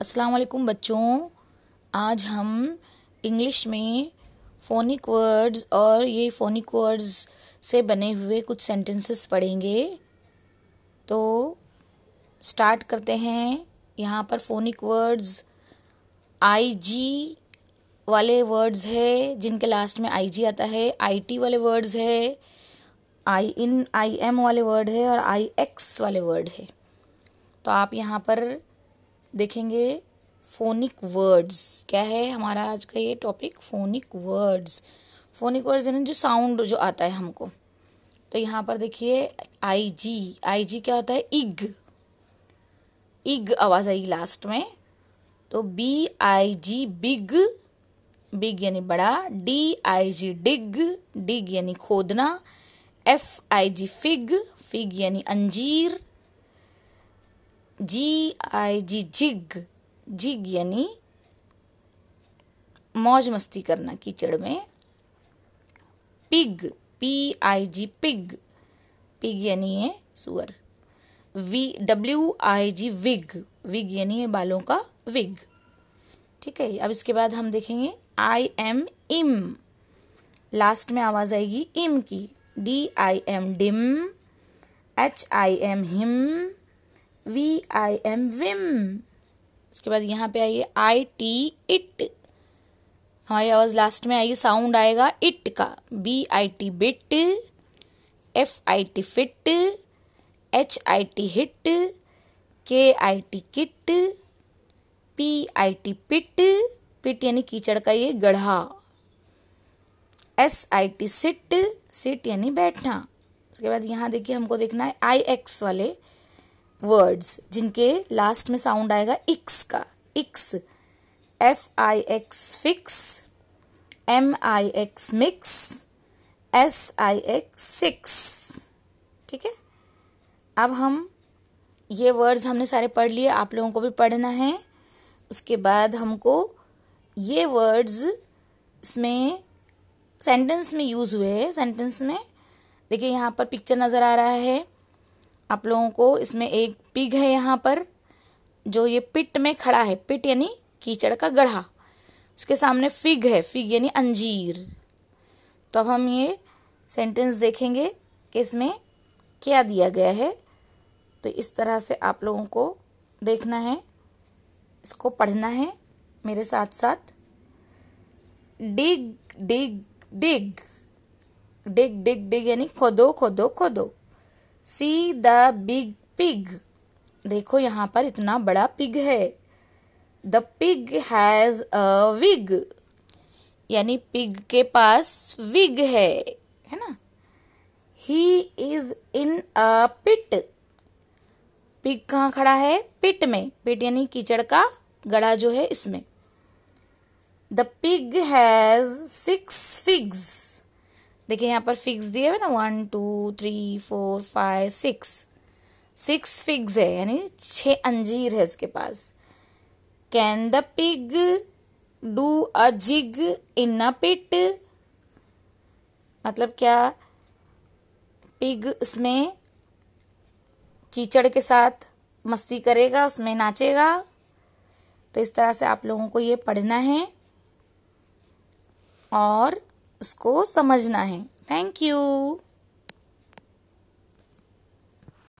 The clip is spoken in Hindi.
अस्सलाम वालेकुम बच्चों आज हम इंग्लिश में फोनिक वर्ड्स और ये फोनिक वर्ड्स से बने हुए कुछ सेंटेंसेस पढ़ेंगे तो स्टार्ट करते हैं यहाँ पर फोनिक वर्ड्स आई जी वाले वर्ड्स है जिनके लास्ट में आई जी आता है आई टी वाले वर्ड्स है आई इन आई एम वाले वर्ड है और आई एक्स वाले वर्ड है तो आप यहाँ पर देखेंगे फोनिक वर्ड्स क्या है हमारा आज का ये topic phonic words phonic words यानी जो साउंड जो आता है हमको तो यहाँ पर देखिए आई जी आई जी क्या होता है इग इग आवाज़ आई लास्ट में तो B I G big big यानी बड़ा D I G dig dig यानी खोदना F I G fig fig यानी अंजीर जी आई जी जिग जिग यानी मौज मस्ती करना कीचड़ में pig P I G pig pig यानी है सुअर V W I G wig wig यानी है बालों का विग ठीक है अब इसके बाद हम देखेंगे आई एम इम लास्ट में आवाज आएगी इम की D I M dim H I M him V I M vim उसके बाद यहाँ पे आइए आई टी इट हमारी आवाज़ लास्ट में आएगी साउंड आएगा इट का B I T bit F I T fit H I T hit K I T kit P I T pit pit यानी कीचड़ का ये गढ़ा S I T sit sit यानी बैठना उसके बाद यहाँ देखिए हमको देखना है आई एक्स वाले वर्ड्स जिनके लास्ट में साउंड आएगा इक्स का ix F I X fix M I X mix S I X six ठीक है अब हम ये वर्ड्स हमने सारे पढ़ लिए आप लोगों को भी पढ़ना है उसके बाद हमको ये वर्ड्स इसमें सेंटेंस में यूज़ हुए हैं सेंटेंस में देखिए यहाँ पर पिक्चर नज़र आ रहा है आप लोगों को इसमें एक पिग है यहाँ पर जो ये पिट में खड़ा है पिट यानी कीचड़ का गढ़ा उसके सामने फिग है फिग यानी अंजीर तो अब हम ये सेंटेंस देखेंगे कि इसमें क्या दिया गया है तो इस तरह से आप लोगों को देखना है इसको पढ़ना है मेरे साथ साथ डिग डिग डिग डिग डिग डिग यानी खोदो खोदो खोदो सी द बिग पिग देखो यहाँ पर इतना बड़ा पिग है the pig has a wig यानी पिग के पास विग है है ना he is in a pit pig कहाँ खड़ा है पिट में पिट यानी कीचड़ का गड़ा जो है इसमें the pig has six figs देखिए यहाँ पर फिक्स दिए हुए ना one two three four five six six figs है यानी छः अंजीर है उसके पास can the pig do a jig in a pit मतलब क्या पिग उसमें कीचड़ के साथ मस्ती करेगा उसमें नाचेगा तो इस तरह से आप लोगों को ये पढ़ना है और उसको समझना है थैंक यू